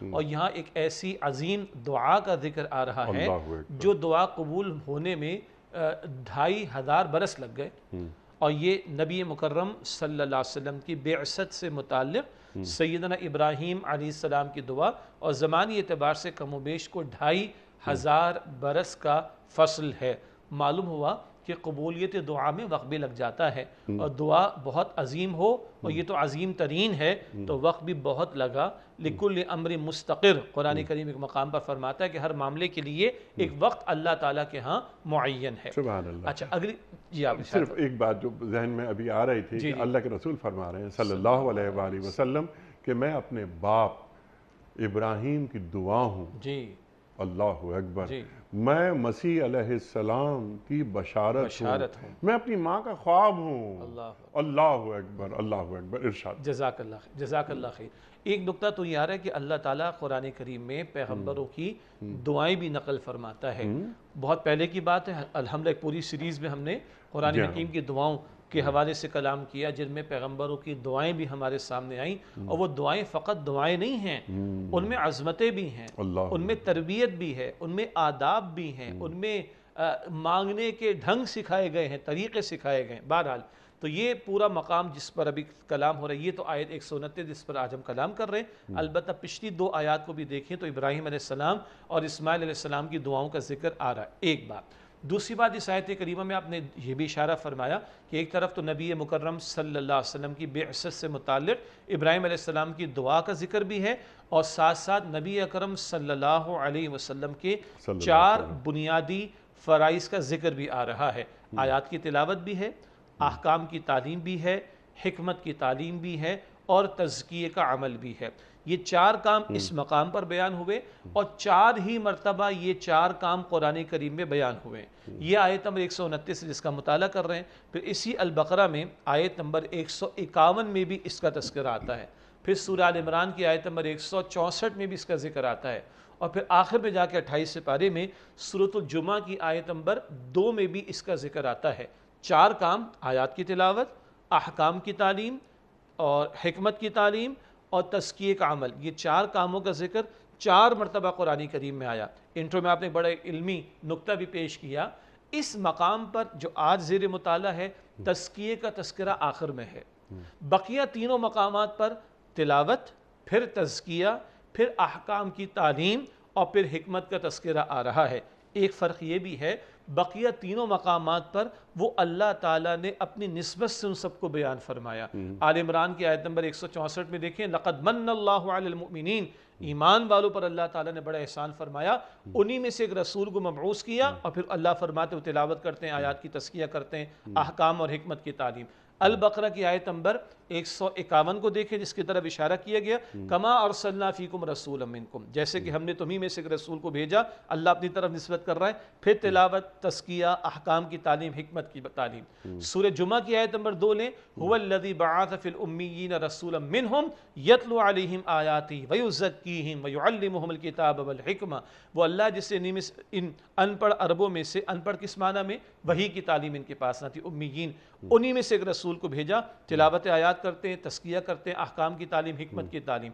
हम्म। और यहाँ एक ऐसी अजीम दुआ का जिक्र आ रहा है जो दुआ कबूल होने में ढाई हज़ार बरस लग गए हम्म। और ये नबी मुकर्रम सल्लल्लाहु अलैहि वसल्लम की बेअसत से मुतल हम्म। सैदना इब्राहीम सलाम की दुआ और ज़मानी एतबार से कमोबेश को ढाई हज़ार बरस का फसल है मालूम हुआ कि कबूलियत दुआ में वक्त भी लग जाता है हम्म। और दुआ बहुत अजीम हो और हम्म। ये तो अजीम तरीन है हम्म। तो वक्त भी बहुत लगा लिकुल अमर मुस्तकर कुरान करीम एक मकाम पर फरमाता है कि हर मामले के लिए एक वक्त अल्लाह ताला के यहाँ मुन है अच्छा अगली जी आप सिर्फ एक बात जो जहन में अभी आ रही थी अल्लाह के रसूल फरमा रहे हैं सल्लल्लाहु अलैहि वसल्लम कि मैं अपने बाप इब्राहिम की दुआ हूँ जी अल्लाह अकबर मैं मसीह अलैहिस्सलाम की बशारत, बशारत हूँ मैं अपनी माँ का ख्वाब हूँ अल्लाह अकबर अल्लाह अकबर इरशाद जजाक अल्लाह जजाक अल्लाह खैर एक नुकता तो ये आ रहा है कि अल्लाह ताला कुरान करीम में पैगम्बरों हम्म। की हम्म। दुआएं भी नकल फरमाता है हम्म। बहुत पहले की बात है हम एक पूरी सीरीज़ में हमने कुरान हाँ। हकीम की दुआओं के हम्म। हवाले से कलाम किया जिनमें पैगम्बरों की दुआएं भी हमारे सामने आई हम्म। और वो दुआएं फ़कत दुआएं नहीं हैं हम्म। उनमें अजमतें भी हैं उनमें तरबियत भी है उनमें आदाब भी हैं उनमें मांगने के ढंग सिखाए गए हैं तरीक़े सिखाए गए हैं बहरहाल तो ये पूरा मकाम जिस पर अभी कलाम हो रहा है ये तो आयत एक सौ उनतीस जिस पर आज हम कलाम कर रहे हैं अलबत् पिछली दो आयात को भी देखें तो इब्राहिम सलाम और इसमाइल आसमाम की दुआओं का जिक्र आ रहा है एक बात दूसरी बात इस आयत करीमा में आपने ये भी इशारा फरमाया कि एक तरफ तो नबी मुकर्रम अलैहि वसल्लम की बेसत से मुतल इब्राहिम आसमाम की दुआ का जिक्र भी है और साथ साथ नबी अकरम सल्लल्लाहु अलैहि वसल्लम के चार बुनियादी फ़राइज़ का जिक्र भी आ रहा है हम्म। आयात की तिलावत भी है अहकाम हम्म। की तालीम भी है हमत की तालीम भी है और तजकिए का अमल भी है ये चार काम इस हम्म। मकाम पर बयान हुए और चार ही मरतबा ये चार काम कुरान करीम में बयान हुए हम्म। ये आयत नंबर एक सौ उनतीस जिसका मुताल कर रहे हैं फिर इसी अलबकरा में आयत नंबर एक सौ इक्यावन में भी इसका तस्कर आता है फिर सूर्य इमरान की आयत नंबर एक सौ चौंसठ में भी इसका जिक्र आता है और फिर आखिर में जाके अट्ठाईस पारे में सूरतुलजुमा की आयत नंबर दो में भी इसका जिक्र आता है चार काम आयात की तिलावत अहकाम की तालीम और हमत की तालीम और तस्किए का अमल ये चार कामों का जिक्र चार मरतबा कुरानी करीम में आया इंट्रो में आपने बड़ा इलमी नुक्ता भी पेश किया इस मकाम पर जो आज जेर मुताल है तस्किए का तस्करा आखिर में है बकिया तीनों मकाम पर तिलावत फिर तस्किया फिर अहकाम की तालीम और फिर हमत का तस्करा आ रहा है एक फ़र्क ये भी है बकिया तीनों मकाम पर वो अल्लाह ताला ने अपनी नस्बत से उन सबको बयान फरमाया हम्म। आल इमरान की आयत नंबर एक सौ चौंसठ में देखें लक़द मनमिन ईमान वालों पर अल्लाह ताला ने बड़ा एहसान फरमाया हम्म। उन्हीं में से एक रसूल को मबूस किया हम्म। और फिर अल्लाह फरमाते तिलावत करते हैं आयात की तस्किया करते हैं अहकाम और हमत की तालीम अल बकरा की आयत नंबर एक सौ इक्यावन को देखें जिसकी तरफ इशारा किया गया हम्म। कमा और सल्लाफ़ीकुम रसूल अमिनकुम जैसे कि हमने तुम्ही में से रसूल को भेजा अल्लाह अपनी तरफ नस्बत कर रहा है फिर हम्म। तिलावत तस्किया अहकाम की तालीम हमत की तालीम हम्म। सूर जुमा की आयत नंबर दो लें हुदी बाफ़िलमिन रसूल मिन हम यतलम आयाती वयुज़क्कीम वयुअल्लमहमल किताब वलहिकमा वो अल्लाह जिससे इन अनपढ़ अरबों में से अनपढ़ किस माना में वही की तालीम इनके पास ना थी उम्मीन उन्हीं में से एक रसूल रसूल को भेजा तिलावत आयात करते हैं तस्किया करते हैं अहकाम की तालीम हमत की तालीम